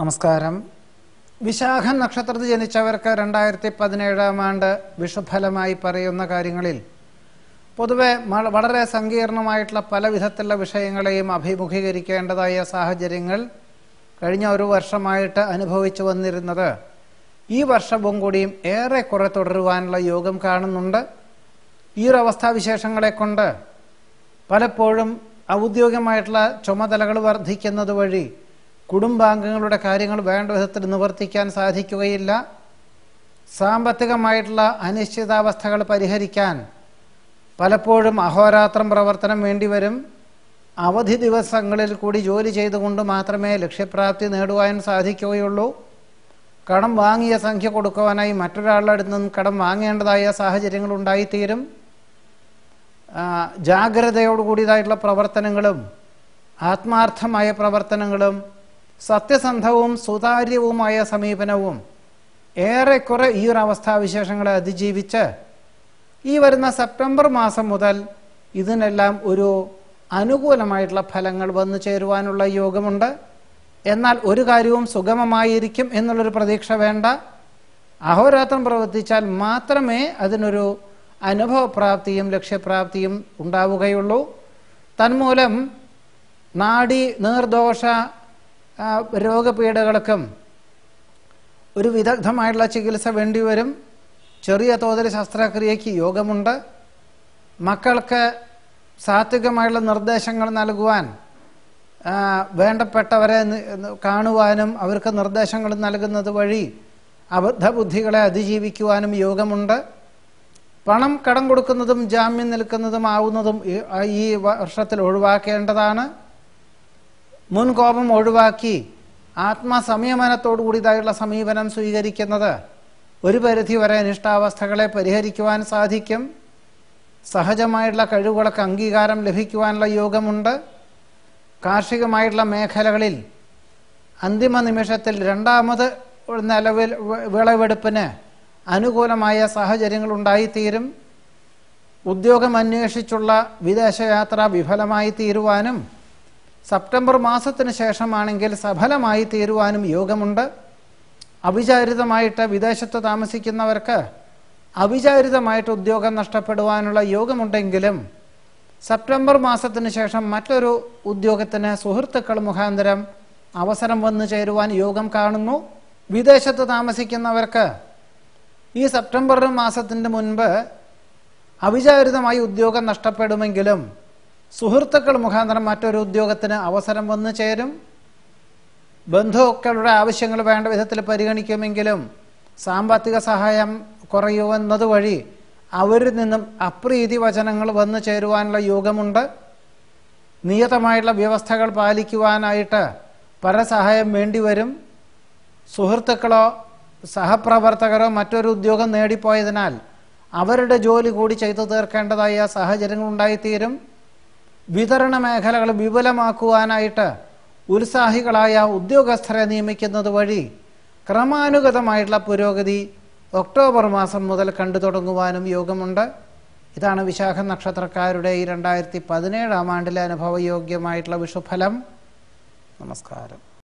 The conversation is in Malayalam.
നമസ്കാരം വിശാഖ നക്ഷത്രത്തിൽ ജനിച്ചവർക്ക് രണ്ടായിരത്തി പതിനേഴാം ആണ്ട് വിഷുഫലമായി പറയുന്ന കാര്യങ്ങളിൽ പൊതുവെ വളരെ സങ്കീർണമായിട്ടുള്ള പല വിധത്തിലുള്ള വിഷയങ്ങളെയും അഭിമുഖീകരിക്കേണ്ടതായ സാഹചര്യങ്ങൾ കഴിഞ്ഞ ഒരു വർഷമായിട്ട് അനുഭവിച്ചു വന്നിരുന്നത് ഈ വർഷവും കൂടിയും ഏറെക്കുറെ തുടരുവാനുള്ള യോഗം കാണുന്നുണ്ട് ഈ ഒരു അവസ്ഥാവിശേഷങ്ങളെ കൊണ്ട് പലപ്പോഴും ഔദ്യോഗികമായിട്ടുള്ള ചുമതലകൾ വർദ്ധിക്കുന്നത് വഴി കുടുംബാംഗങ്ങളുടെ കാര്യങ്ങൾ വേണ്ട വിധത്തിൽ നിവർത്തിക്കാൻ സാധിക്കുകയില്ല സാമ്പത്തികമായിട്ടുള്ള അനിശ്ചിതാവസ്ഥകൾ പരിഹരിക്കാൻ പലപ്പോഴും അഹോരാത്രം പ്രവർത്തനം വേണ്ടിവരും അവധി ദിവസങ്ങളിൽ കൂടി ജോലി ചെയ്തുകൊണ്ട് മാത്രമേ ലക്ഷ്യപ്രാപ്തി നേടുവാൻ സാധിക്കുകയുള്ളൂ കടം വാങ്ങിയ സംഖ്യ കൊടുക്കുവാനായി മറ്റൊരാളുടെ അടുത്ത് നിന്നും കടം വാങ്ങേണ്ടതായ സാഹചര്യങ്ങൾ ഉണ്ടായിത്തീരും ജാഗ്രതയോടുകൂടിയതായിട്ടുള്ള പ്രവർത്തനങ്ങളും ആത്മാർത്ഥമായ പ്രവർത്തനങ്ങളും സത്യസന്ധവും സുതാര്യവുമായ സമീപനവും ഏറെക്കുറെ ഈ ഒരു അവസ്ഥാവിശേഷങ്ങളെ അതിജീവിച്ച് ഈ വരുന്ന സെപ്റ്റംബർ മാസം മുതൽ ഇതിനെല്ലാം ഒരു അനുകൂലമായിട്ടുള്ള ഫലങ്ങൾ വന്നു ചേരുവാനുള്ള യോഗമുണ്ട് എന്നാൽ ഒരു കാര്യവും സുഗമമായിരിക്കും എന്നുള്ളൊരു പ്രതീക്ഷ വേണ്ട അഹോരാത്രം പ്രവർത്തിച്ചാൽ മാത്രമേ അതിനൊരു അനുഭവപ്രാപ്തിയും ലക്ഷ്യപ്രാപ്തിയും ഉണ്ടാവുകയുള്ളൂ തന്മൂലം നാടി നീർദോഷ രോഗപീഠകൾക്കും ഒരു വിദഗ്ധമായിട്ടുള്ള ചികിത്സ വേണ്ടിവരും ചെറിയ തോതിൽ ശസ്ത്രക്രിയയ്ക്ക് യോഗമുണ്ട് മക്കൾക്ക് സാത്വികമായുള്ള നിർദ്ദേശങ്ങൾ നൽകുവാൻ വേണ്ടപ്പെട്ടവരെ കാണുവാനും അവർക്ക് നിർദ്ദേശങ്ങൾ നൽകുന്നത് വഴി അബദ്ധബുദ്ധികളെ അതിജീവിക്കുവാനും യോഗമുണ്ട് പണം കടം കൊടുക്കുന്നതും ജാമ്യം നിൽക്കുന്നതും ആവുന്നതും ഈ വർഷത്തിൽ ഒഴിവാക്കേണ്ടതാണ് മുൻകോപം ഒഴിവാക്കി കൂടിയതായുള്ള സമീപനം സ്വീകരിക്കുന്നത് ഒരു പരിധിവരെ അനിഷ്ടാവസ്ഥകളെ പരിഹരിക്കുവാൻ സാധിക്കും സഹജമായിട്ടുള്ള കഴിവുകൾക്ക് അംഗീകാരം ലഭിക്കുവാനുള്ള യോഗമുണ്ട് കാർഷികമായിട്ടുള്ള മേഖലകളിൽ അന്തിമ നിമിഷത്തിൽ രണ്ടാമത് നിലവിൽ വിളവെടുപ്പിന് അനുകൂലമായ സാഹചര്യങ്ങൾ ഉണ്ടായിത്തീരും ഉദ്യോഗം അന്വേഷിച്ചുള്ള വിദേശയാത്ര വിഫലമായി തീരുവാനും സെപ്റ്റംബർ മാസത്തിന് ശേഷമാണെങ്കിൽ സഫലമായി തീരുവാനും യോഗമുണ്ട് അവിചാരിതമായിട്ട് വിദേശത്ത് താമസിക്കുന്നവർക്ക് അവിചാരിതമായിട്ട് ഉദ്യോഗം നഷ്ടപ്പെടുവാനുള്ള യോഗമുണ്ടെങ്കിലും സെപ്റ്റംബർ മാസത്തിന് ശേഷം മറ്റൊരു ഉദ്യോഗത്തിന് സുഹൃത്തുക്കൾ മുഖാന്തരം അവസരം വന്നു ചേരുവാൻ യോഗം കാണുന്നു വിദേശത്ത് താമസിക്കുന്നവർക്ക് ഈ സെപ്റ്റംബർ മാസത്തിൻ്റെ മുൻപ് അവിചാരിതമായി ഉദ്യോഗം നഷ്ടപ്പെടുമെങ്കിലും സുഹൃത്തുക്കൾ മുഖാന്തരം മറ്റൊരു ഉദ്യോഗത്തിന് അവസരം വന്നു ചേരും ബന്ധുക്കളുടെ ആവശ്യങ്ങൾ വേണ്ട വിധത്തിൽ പരിഗണിക്കുമെങ്കിലും സാമ്പത്തിക സഹായം കുറയുവന്നതുവഴി അവരിൽ നിന്നും അപ്രീതി വചനങ്ങൾ വന്നു ചേരുവാനുള്ള യോഗമുണ്ട് നിയതമായുള്ള വ്യവസ്ഥകൾ പാലിക്കുവാനായിട്ട് പരസഹായം വേണ്ടിവരും സുഹൃത്തുക്കളോ സഹപ്രവർത്തകരോ മറ്റൊരു ഉദ്യോഗം നേടിപ്പോയതിനാൽ അവരുടെ ജോലി കൂടി ചെയ്തു തീർക്കേണ്ടതായ സാഹചര്യങ്ങൾ ഉണ്ടായിത്തീരും വിതരണ മേഖലകൾ വിപുലമാക്കുവാനായിട്ട് ഉത്സാഹികളായ ഉദ്യോഗസ്ഥരെ നിയമിക്കുന്നത് വഴി ക്രമാനുഗതമായിട്ടുള്ള പുരോഗതി ഒക്ടോബർ മാസം മുതൽ കണ്ടു തുടങ്ങുവാനും യോഗമുണ്ട് ഇതാണ് വിശാഖ നക്ഷത്രക്കാരുടെ ഈ രണ്ടായിരത്തി പതിനേഴാം ആണ്ടിലെ അനുഭവയോഗ്യമായിട്ടുള്ള വിഷുഫലം നമസ്കാരം